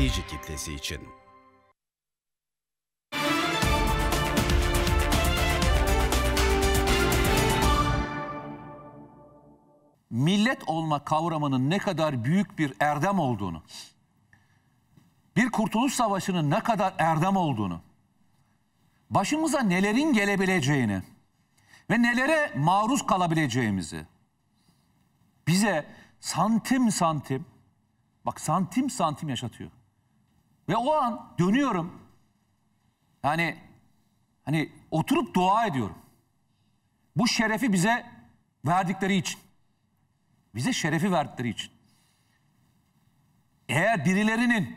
izleyici kitlesi için. Millet olma kavramının ne kadar büyük bir erdem olduğunu, bir kurtuluş savaşının ne kadar erdem olduğunu, başımıza nelerin gelebileceğini ve nelere maruz kalabileceğimizi bize santim santim bak santim santim yaşatıyor. Ve o an dönüyorum. Yani hani oturup dua ediyorum. Bu şerefi bize verdikleri için. Bize şerefi verdikleri için. Eğer birilerinin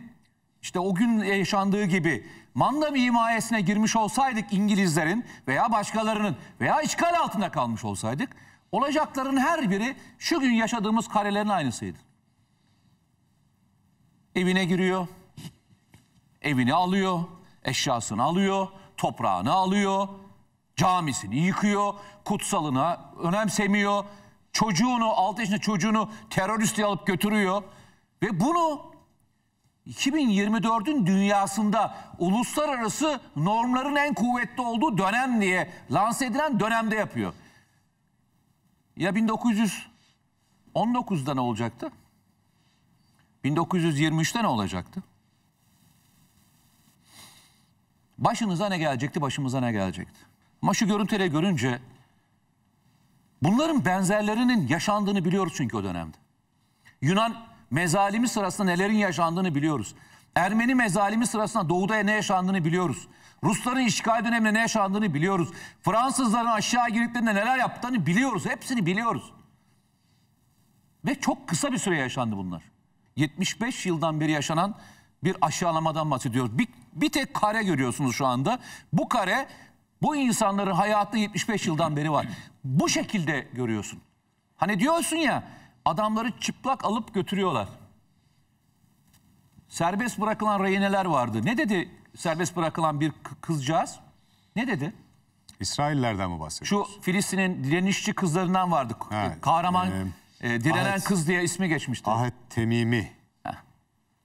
işte o gün yaşandığı gibi mandam himayesine girmiş olsaydık İngilizlerin veya başkalarının veya işgal altında kalmış olsaydık olacakların her biri şu gün yaşadığımız karelerin aynısıydı. Evine giriyor, Evini alıyor, eşyasını alıyor, toprağını alıyor, camisini yıkıyor, kutsalına önemsemiyor. Çocuğunu, 6 yaşında çocuğunu terörist alıp götürüyor. Ve bunu 2024'ün dünyasında uluslararası normların en kuvvetli olduğu dönem diye lanse edilen dönemde yapıyor. Ya 1919'da ne olacaktı? 1923'te ne olacaktı? Başınıza ne gelecekti, başımıza ne gelecekti? Ama şu görüntüleri görünce bunların benzerlerinin yaşandığını biliyoruz çünkü o dönemde. Yunan mezalimi sırasında nelerin yaşandığını biliyoruz. Ermeni mezalimi sırasında doğuda ne yaşandığını biliyoruz. Rusların işgal döneminde ne yaşandığını biliyoruz. Fransızların aşağı girdiklerinde neler yaptığını biliyoruz. Hepsini biliyoruz. Ve çok kısa bir süre yaşandı bunlar. 75 yıldan beri yaşanan bir aşağılamadan bahsediyoruz. Bir bir tek kare görüyorsunuz şu anda. Bu kare bu insanların hayatı 75 yıldan beri var. Bu şekilde görüyorsun. Hani diyorsun ya adamları çıplak alıp götürüyorlar. Serbest bırakılan rehineler vardı. Ne dedi serbest bırakılan bir kızcağız? Ne dedi? İsraillerden mi bahsediyorsun? Şu Filistin'in direnişçi kızlarından vardı. Ha, e, Kahraman e, e, direnen ahet, kız diye ismi geçmişti. Ahet Temimi. Heh.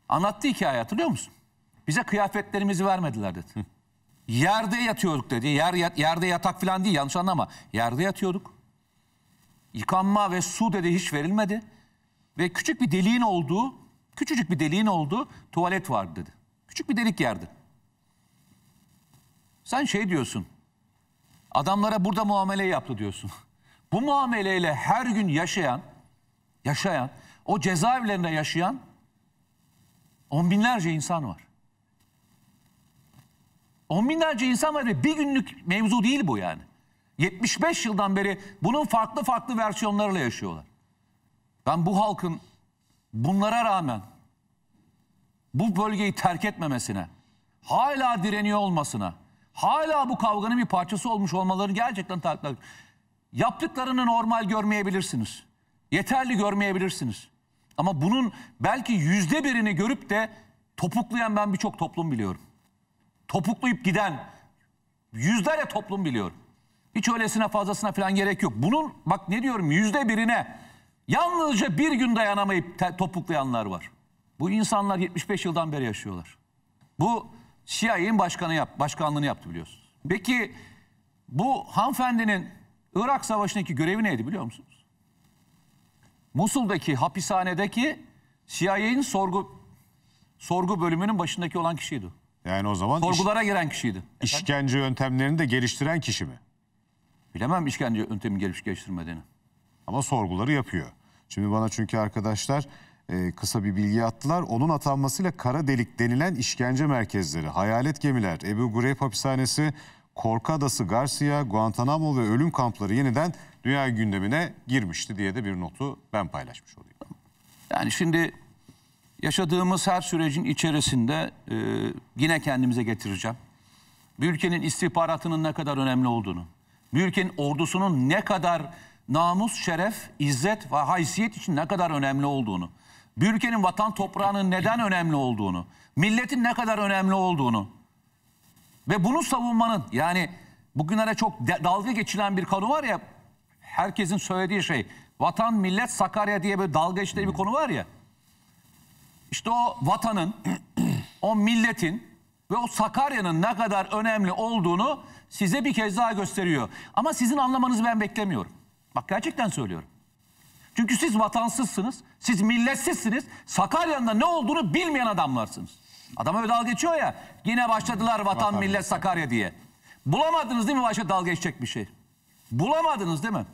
Anlattı hikaye hatırlıyor musun? Bize kıyafetlerimizi vermediler dedi. Yerde yatıyorduk dedi. Yer, yerde yatak falan değil yanlış anlama. Yerde yatıyorduk. Yıkanma ve su dedi hiç verilmedi. Ve küçük bir deliğin olduğu, küçücük bir deliğin olduğu tuvalet vardı dedi. Küçük bir delik yerdi. Sen şey diyorsun. Adamlara burada muamele yaptı diyorsun. Bu muameleyle her gün yaşayan, yaşayan, o cezaevlerinde yaşayan on binlerce insan var. On binlerce insan var ve bir günlük mevzu değil bu yani. 75 yıldan beri bunun farklı farklı versiyonlarıyla yaşıyorlar. Ben bu halkın bunlara rağmen bu bölgeyi terk etmemesine, hala direniyor olmasına, hala bu kavganın bir parçası olmuş olmalarını gerçekten takdir ediyorum. Yaptıklarını normal görmeyebilirsiniz. Yeterli görmeyebilirsiniz. Ama bunun belki yüzde birini görüp de topuklayan ben birçok toplum biliyorum topuklayıp giden yüzlerce toplum biliyorum. Hiç öylesine fazlasına falan gerek yok. Bunun bak ne diyorum yüzde birine yalnızca bir gün dayanamayıp topuklayanlar var. Bu insanlar 75 yıldan beri yaşıyorlar. Bu CIA'nin başkanı yap, başkanlığını yaptı biliyorsunuz. Peki bu hanımefendinin Irak Savaşı'ndaki görevi neydi biliyor musunuz? Musul'daki hapishanedeki CIA'nin sorgu sorgu bölümünün başındaki olan kişiydi. Yani o zaman Sorgulara giren kişiydi. İşkence işkence yöntemlerini de geliştiren kişi mi? Bilemem işkence yöntemi geliştirip geliştirmediğini. Ama sorguları yapıyor. Şimdi bana çünkü arkadaşlar e, kısa bir bilgi attılar. Onun atanmasıyla kara delik denilen işkence merkezleri, hayalet gemiler, Ebu Gureyb hapishanesi, Korka Adası, Garcia, Guantanamo ve ölüm kampları yeniden dünya gündemine girmişti diye de bir notu ben paylaşmış olayım. Yani şimdi Yaşadığımız her sürecin içerisinde e, yine kendimize getireceğim. Bir ülkenin istihbaratının ne kadar önemli olduğunu, bir ülkenin ordusunun ne kadar namus, şeref, izzet ve haysiyet için ne kadar önemli olduğunu, bir ülkenin vatan toprağının neden önemli olduğunu, milletin ne kadar önemli olduğunu ve bunu savunmanın yani bugünlere çok dalga geçilen bir konu var ya herkesin söylediği şey vatan millet Sakarya diye bir dalga geçtiği bir konu var ya. İşte o vatanın, o milletin ve o Sakarya'nın ne kadar önemli olduğunu size bir kez daha gösteriyor. Ama sizin anlamanızı ben beklemiyorum. Bak gerçekten söylüyorum. Çünkü siz vatansızsınız, siz milletsizsiniz, Sakarya'nın da ne olduğunu bilmeyen adamlarsınız. Adam öyle dalga geçiyor ya, yine başladılar vatan, millet, Sakarya diye. Bulamadınız değil mi başka dalga geçecek bir şey? Bulamadınız değil mi?